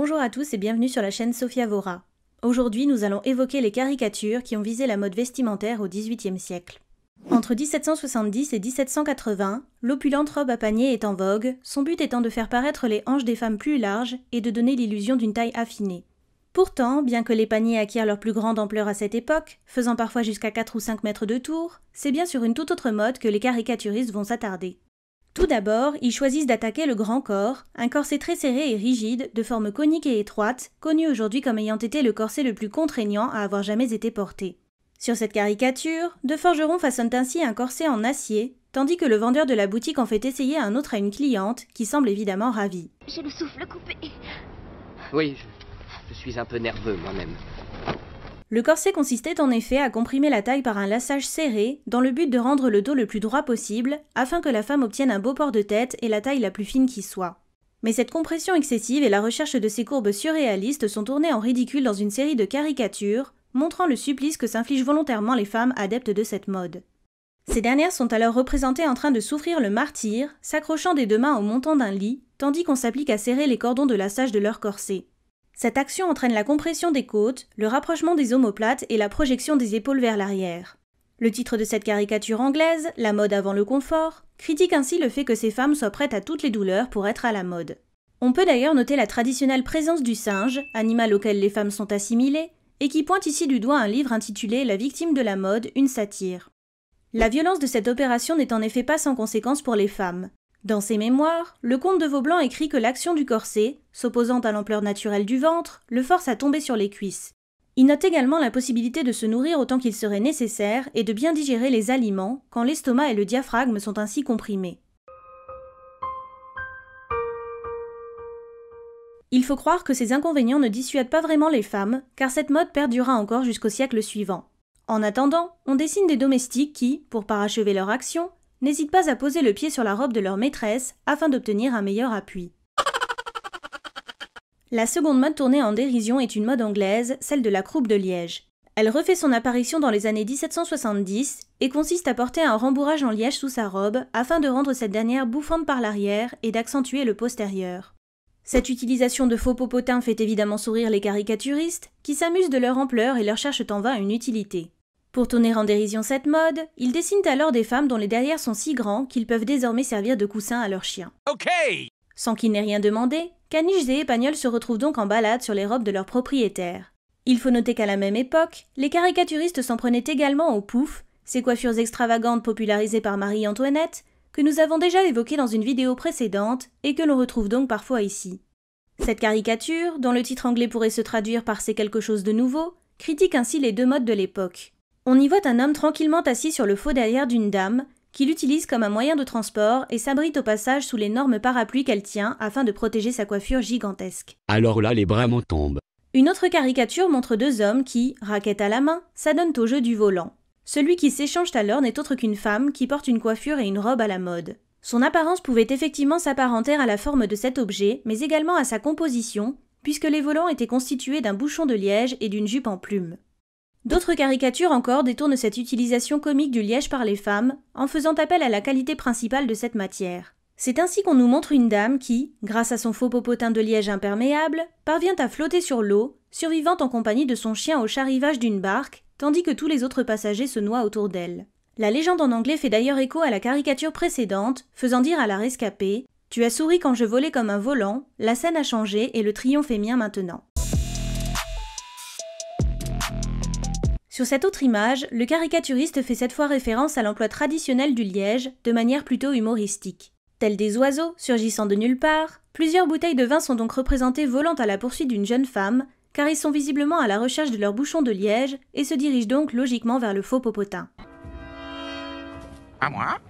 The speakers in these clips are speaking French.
Bonjour à tous et bienvenue sur la chaîne Sophia Vora. Aujourd'hui, nous allons évoquer les caricatures qui ont visé la mode vestimentaire au XVIIIe siècle. Entre 1770 et 1780, l'opulente robe à panier est en vogue, son but étant de faire paraître les hanches des femmes plus larges et de donner l'illusion d'une taille affinée. Pourtant, bien que les paniers acquièrent leur plus grande ampleur à cette époque, faisant parfois jusqu'à 4 ou 5 mètres de tour, c'est bien sur une toute autre mode que les caricaturistes vont s'attarder. Tout d'abord, ils choisissent d'attaquer le grand corps, un corset très serré et rigide, de forme conique et étroite, connu aujourd'hui comme ayant été le corset le plus contraignant à avoir jamais été porté. Sur cette caricature, deux forgerons façonnent ainsi un corset en acier, tandis que le vendeur de la boutique en fait essayer un autre à une cliente, qui semble évidemment ravie. J'ai le souffle coupé. Oui, je suis un peu nerveux moi-même. Le corset consistait en effet à comprimer la taille par un lassage serré, dans le but de rendre le dos le plus droit possible, afin que la femme obtienne un beau port de tête et la taille la plus fine qui soit. Mais cette compression excessive et la recherche de ces courbes surréalistes sont tournées en ridicule dans une série de caricatures, montrant le supplice que s'infligent volontairement les femmes adeptes de cette mode. Ces dernières sont alors représentées en train de souffrir le martyr, s'accrochant des deux mains au montant d'un lit, tandis qu'on s'applique à serrer les cordons de lassage de leur corset. Cette action entraîne la compression des côtes, le rapprochement des omoplates et la projection des épaules vers l'arrière. Le titre de cette caricature anglaise, La mode avant le confort, critique ainsi le fait que ces femmes soient prêtes à toutes les douleurs pour être à la mode. On peut d'ailleurs noter la traditionnelle présence du singe, animal auquel les femmes sont assimilées, et qui pointe ici du doigt un livre intitulé La victime de la mode, une satire. La violence de cette opération n'est en effet pas sans conséquence pour les femmes. Dans ses mémoires, le comte de Vaublanc écrit que l'action du corset, s'opposant à l'ampleur naturelle du ventre, le force à tomber sur les cuisses. Il note également la possibilité de se nourrir autant qu'il serait nécessaire et de bien digérer les aliments quand l'estomac et le diaphragme sont ainsi comprimés. Il faut croire que ces inconvénients ne dissuadent pas vraiment les femmes, car cette mode perdura encore jusqu'au siècle suivant. En attendant, on dessine des domestiques qui, pour parachever leur action, n'hésitent pas à poser le pied sur la robe de leur maîtresse afin d'obtenir un meilleur appui. La seconde mode tournée en dérision est une mode anglaise, celle de la croupe de liège. Elle refait son apparition dans les années 1770 et consiste à porter un rembourrage en liège sous sa robe afin de rendre cette dernière bouffante par l'arrière et d'accentuer le postérieur. Cette utilisation de faux popotins fait évidemment sourire les caricaturistes qui s'amusent de leur ampleur et leur cherchent en vain une utilité. Pour tourner en dérision cette mode, ils dessinent alors des femmes dont les derrières sont si grands qu'ils peuvent désormais servir de coussin à leurs chiens. Okay Sans qu'il n'ait rien demandé, caniches et épagnols se retrouvent donc en balade sur les robes de leurs propriétaires. Il faut noter qu'à la même époque, les caricaturistes s'en prenaient également au pouf, ces coiffures extravagantes popularisées par Marie-Antoinette, que nous avons déjà évoquées dans une vidéo précédente et que l'on retrouve donc parfois ici. Cette caricature, dont le titre anglais pourrait se traduire par C'est quelque chose de nouveau, critique ainsi les deux modes de l'époque. On y voit un homme tranquillement assis sur le faux derrière d'une dame, qui l'utilise comme un moyen de transport et s'abrite au passage sous l'énorme parapluie qu'elle tient afin de protéger sa coiffure gigantesque. Alors là, les bras m'en tombent. Une autre caricature montre deux hommes qui, raquettes à la main, s'adonnent au jeu du volant. Celui qui s'échange alors n'est autre qu'une femme qui porte une coiffure et une robe à la mode. Son apparence pouvait effectivement s'apparenter à la forme de cet objet, mais également à sa composition, puisque les volants étaient constitués d'un bouchon de liège et d'une jupe en plume. D'autres caricatures encore détournent cette utilisation comique du liège par les femmes, en faisant appel à la qualité principale de cette matière. C'est ainsi qu'on nous montre une dame qui, grâce à son faux popotin de liège imperméable, parvient à flotter sur l'eau, survivant en compagnie de son chien au charivage d'une barque, tandis que tous les autres passagers se noient autour d'elle. La légende en anglais fait d'ailleurs écho à la caricature précédente, faisant dire à la rescapée Tu as souri quand je volais comme un volant, la scène a changé et le triomphe est mien maintenant. Sur cette autre image, le caricaturiste fait cette fois référence à l'emploi traditionnel du liège, de manière plutôt humoristique. Tels des oiseaux, surgissant de nulle part, plusieurs bouteilles de vin sont donc représentées volant à la poursuite d'une jeune femme, car ils sont visiblement à la recherche de leur bouchon de liège et se dirigent donc logiquement vers le faux popotin. À moi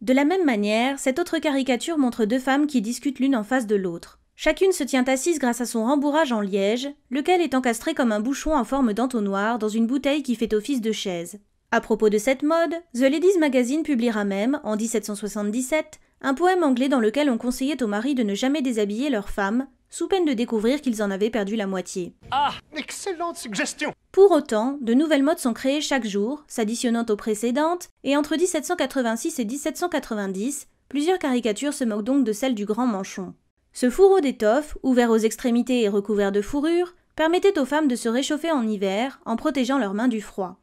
De la même manière, cette autre caricature montre deux femmes qui discutent l'une en face de l'autre. Chacune se tient assise grâce à son rembourrage en liège, lequel est encastré comme un bouchon en forme d'entonnoir dans une bouteille qui fait office de chaise. À propos de cette mode, The Ladies Magazine publiera même, en 1777, un poème anglais dans lequel on conseillait aux maris de ne jamais déshabiller leurs femmes, sous peine de découvrir qu'ils en avaient perdu la moitié. Ah, excellente suggestion Pour autant, de nouvelles modes sont créées chaque jour, s'additionnant aux précédentes, et entre 1786 et 1790, plusieurs caricatures se moquent donc de celles du grand manchon. Ce fourreau d'étoffe, ouvert aux extrémités et recouvert de fourrure, permettait aux femmes de se réchauffer en hiver en protégeant leurs mains du froid.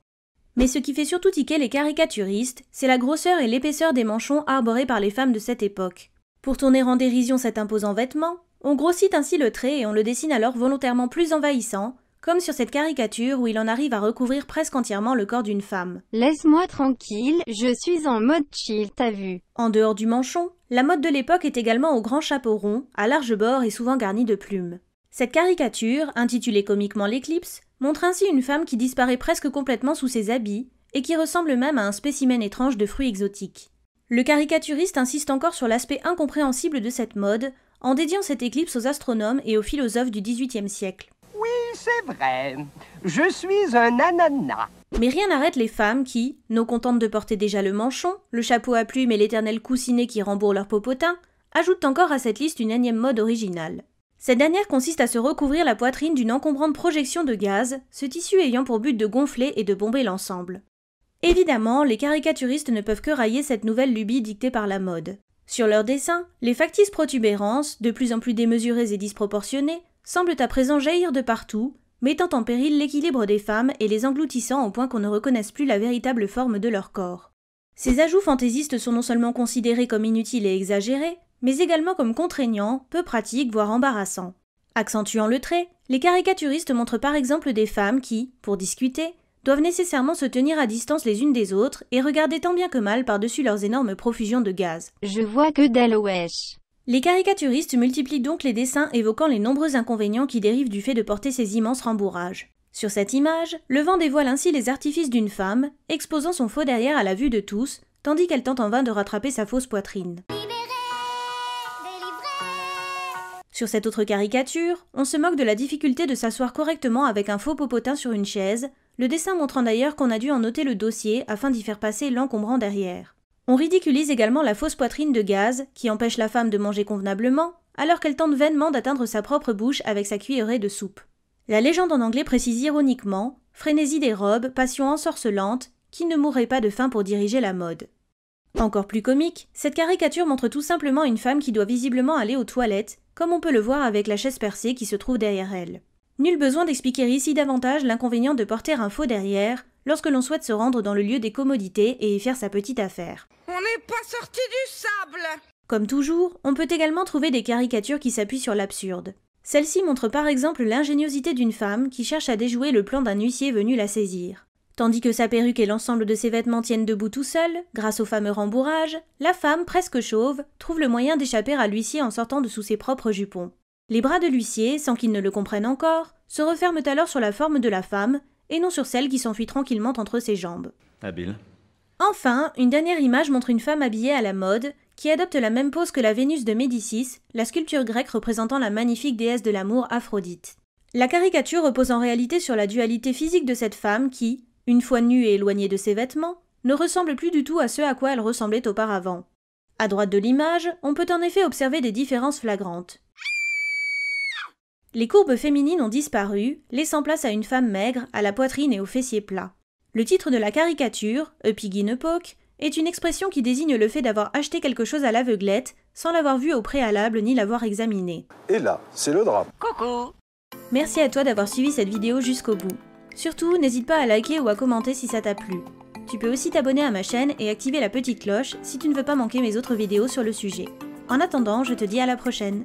Mais ce qui fait surtout tiquer les caricaturistes, c'est la grosseur et l'épaisseur des manchons arborés par les femmes de cette époque. Pour tourner en dérision cet imposant vêtement, on grossit ainsi le trait et on le dessine alors volontairement plus envahissant, comme sur cette caricature où il en arrive à recouvrir presque entièrement le corps d'une femme. Laisse-moi tranquille, je suis en mode chill, t'as vu. En dehors du manchon, la mode de l'époque est également au grand chapeau rond, à large bord et souvent garni de plumes. Cette caricature, intitulée comiquement l'éclipse, montre ainsi une femme qui disparaît presque complètement sous ses habits et qui ressemble même à un spécimen étrange de fruits exotiques. Le caricaturiste insiste encore sur l'aspect incompréhensible de cette mode en dédiant cette éclipse aux astronomes et aux philosophes du XVIIIe siècle. Oui, c'est vrai. Je suis un ananas. Mais rien n'arrête les femmes qui, non contentes de porter déjà le manchon, le chapeau à plumes et l'éternel coussinet qui rembourre leur popotin, ajoutent encore à cette liste une énième mode originale. Cette dernière consiste à se recouvrir la poitrine d'une encombrante projection de gaz, ce tissu ayant pour but de gonfler et de bomber l'ensemble. Évidemment, les caricaturistes ne peuvent que railler cette nouvelle lubie dictée par la mode. Sur leurs dessins, les factices protubérances, de plus en plus démesurées et disproportionnées, semblent à présent jaillir de partout, mettant en péril l'équilibre des femmes et les engloutissant au point qu'on ne reconnaisse plus la véritable forme de leur corps. Ces ajouts fantaisistes sont non seulement considérés comme inutiles et exagérés, mais également comme contraignants, peu pratiques, voire embarrassants. Accentuant le trait, les caricaturistes montrent par exemple des femmes qui, pour discuter, doivent nécessairement se tenir à distance les unes des autres et regarder tant bien que mal par-dessus leurs énormes profusions de gaz. Je vois que les caricaturistes multiplient donc les dessins évoquant les nombreux inconvénients qui dérivent du fait de porter ces immenses rembourrages. Sur cette image, le vent dévoile ainsi les artifices d'une femme, exposant son faux derrière à la vue de tous, tandis qu'elle tente en vain de rattraper sa fausse poitrine. Sur cette autre caricature, on se moque de la difficulté de s'asseoir correctement avec un faux popotin sur une chaise, le dessin montrant d'ailleurs qu'on a dû en noter le dossier afin d'y faire passer l'encombrant derrière. On ridiculise également la fausse poitrine de gaz, qui empêche la femme de manger convenablement, alors qu'elle tente vainement d'atteindre sa propre bouche avec sa cuillerée de soupe. La légende en anglais précise ironiquement frénésie des robes, passion ensorcelante, qui ne mourrait pas de faim pour diriger la mode. Encore plus comique, cette caricature montre tout simplement une femme qui doit visiblement aller aux toilettes, comme on peut le voir avec la chaise percée qui se trouve derrière elle. Nul besoin d'expliquer ici davantage l'inconvénient de porter un faux derrière, lorsque l'on souhaite se rendre dans le lieu des commodités et y faire sa petite affaire. On n'est pas sorti du sable Comme toujours, on peut également trouver des caricatures qui s'appuient sur l'absurde. Celle-ci montre par exemple l'ingéniosité d'une femme qui cherche à déjouer le plan d'un huissier venu la saisir. Tandis que sa perruque et l'ensemble de ses vêtements tiennent debout tout seuls grâce au fameux rembourrage, la femme, presque chauve, trouve le moyen d'échapper à l'huissier en sortant de sous ses propres jupons. Les bras de l'huissier, sans qu'il ne le comprenne encore, se referment alors sur la forme de la femme, et non sur celle qui s'enfuit tranquillement entre ses jambes. Habile. Enfin, une dernière image montre une femme habillée à la mode, qui adopte la même pose que la Vénus de Médicis, la sculpture grecque représentant la magnifique déesse de l'amour Aphrodite. La caricature repose en réalité sur la dualité physique de cette femme qui, une fois nue et éloignée de ses vêtements, ne ressemble plus du tout à ce à quoi elle ressemblait auparavant. À droite de l'image, on peut en effet observer des différences flagrantes. Les courbes féminines ont disparu, laissant place à une femme maigre, à la poitrine et aux fessiers plats. Le titre de la caricature, A Pig in est une expression qui désigne le fait d'avoir acheté quelque chose à l'aveuglette, sans l'avoir vu au préalable ni l'avoir examiné. Et là, c'est le drame. Coucou Merci à toi d'avoir suivi cette vidéo jusqu'au bout. Surtout, n'hésite pas à liker ou à commenter si ça t'a plu. Tu peux aussi t'abonner à ma chaîne et activer la petite cloche si tu ne veux pas manquer mes autres vidéos sur le sujet. En attendant, je te dis à la prochaine